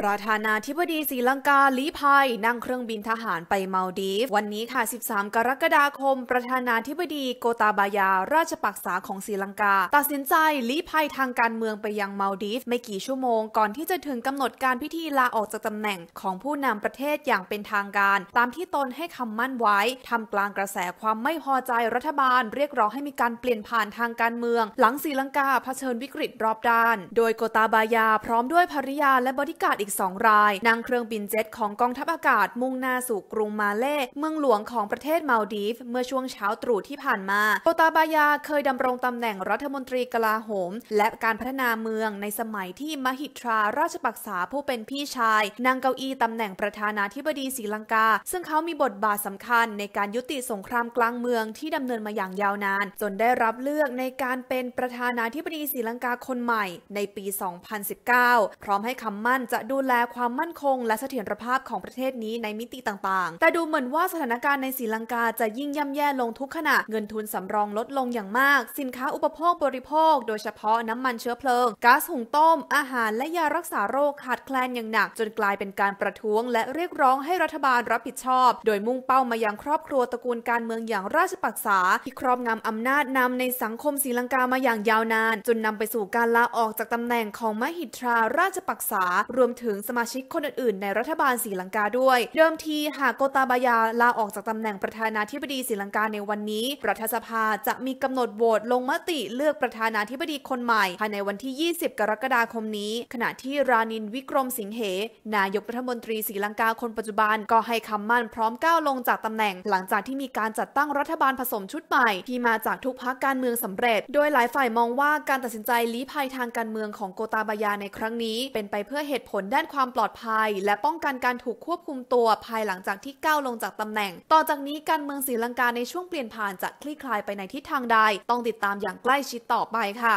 ประธานาธิบดีศรีลังกา ลี้ภัย นั่งเครื่องบินทหารไปเมาดีฟ วันนี้ค่ะ 13 กรกฎาคม ประธานาธิบดีโกตาบายา ราชปักษาของศรีลังกา ตัดสินใจลีภัย ทางการเมืองไปยังเมาดีฟ ไม่กี่ชั่วโมง ก่อนที่จะถึงกำหนดการพิธีลาออกจากตำแหน่งของผู้นำประเทศอย่างเป็นทางการ ตามที่ตนให้คำมั่นไว้ทำกลางกระแสความไม่พอใจรัฐบาล เรียกร้องให้มีการเปลี่ยนผ่านทางการเมืองหลังศรีลังกาเผชิญวิกฤตรอบด้าน โดยโกตาบายาพร้อมด้วยภริยาและบริการอีก 2 รายนั่งเครื่องบินเจ็ตของกองทัพอากาศมุ่งหน้าสู่กรุงมาเล่เมืองหลวงของประเทศมาลดีฟเมื่อช่วงเช้าตรู่ที่ผ่านมาโตตาบายาเคยดำรงตำแหน่งรัฐมนตรีกลาโหม และการพัฒนาเมืองในสมัยที่มหิตราราชปักษาผู้เป็นพี่ชายนั่งเก้าอี้ตำแหน่งประธานาธิบดีศรีลังกา ซึ่งเขามีบทบาทสำคัญ ในการยุติสงครามกลางเมืองที่ดำเนินมาอย่างยาวนาน จนได้รับเลือกในการเป็นประธานาธิบดีศรีลังกาคนใหม่ ในปี 2019 พร้อมให้คำมั่นจะดูแลความมั่นคงและเสถียรภาพของประเทศนี้ในมิติต่างๆ แต่ดูเหมือนว่าสถานการณ์ในศรีลังกาจะยิ่งย่ำแย่ลงทุกขณะ เงินทุนสำรองลดลงอย่างมาก สินค้าอุปโภคบริโภคโดยเฉพาะน้ำมันเชื้อเพลิง ก๊าซหุงต้ม อาหารและยารักษาโรคขาดแคลนอย่างหนักจนกลายเป็นการประท้วงและเรียกร้องให้รัฐบาลรับผิดชอบ โดยมุ่งเป้ามายังครอบครัวตระกูลการเมืองอย่างราชปักษา ที่ครอบงำอำนาจนำในสังคมศรีลังกามาอย่างยาวนานจนนำไปสู่การลาออกจากตำแหน่งของมหิทราราชปักษารวมถึงถึงสมาชิกคนอื่น ๆ ในรัฐบาลศรีลังกาด้วย เดิมทีหากโกตาบายา ลาออกจากตำแหน่งประธานาธิบดีศรีลังกาในวันนี้ รัฐสภาจะมีกำหนดโหวตลงมติเลือกประธานาธิบดีคนใหม่ ภายในวันที่ 20 กรกฎาคมนี้ ขณะที่รานินวิกรมสิงเห นายกรัฐมนตรีศรีลังกาคนปัจจุบันก็ให้คำมั่นพร้อมก้าวลงจากตำแหน่ง หลังจากที่มีการจัดตั้งรัฐบาลผสมชุดใหม่ ที่มาจากทุกพักการเมืองสำเร็จ โดยหลายฝ่ายมองว่าการตัดสินใจลี้ภัยทางการเมืองของโกตาบายาในครั้งนี้ เป็นไปเพื่อเหตุผลด้านความปลอดภัย และป้องกันการถูกควบคุมตัวภายหลังจากที่ก้าวลงจากตำแหน่ง ต่อจากนี้การเมืองศรีลังกาในช่วงเปลี่ยนผ่านจะคลี่คลายไปในทิศทางใด ต้องติดตามอย่างใกล้ชิดต่อไปค่ะ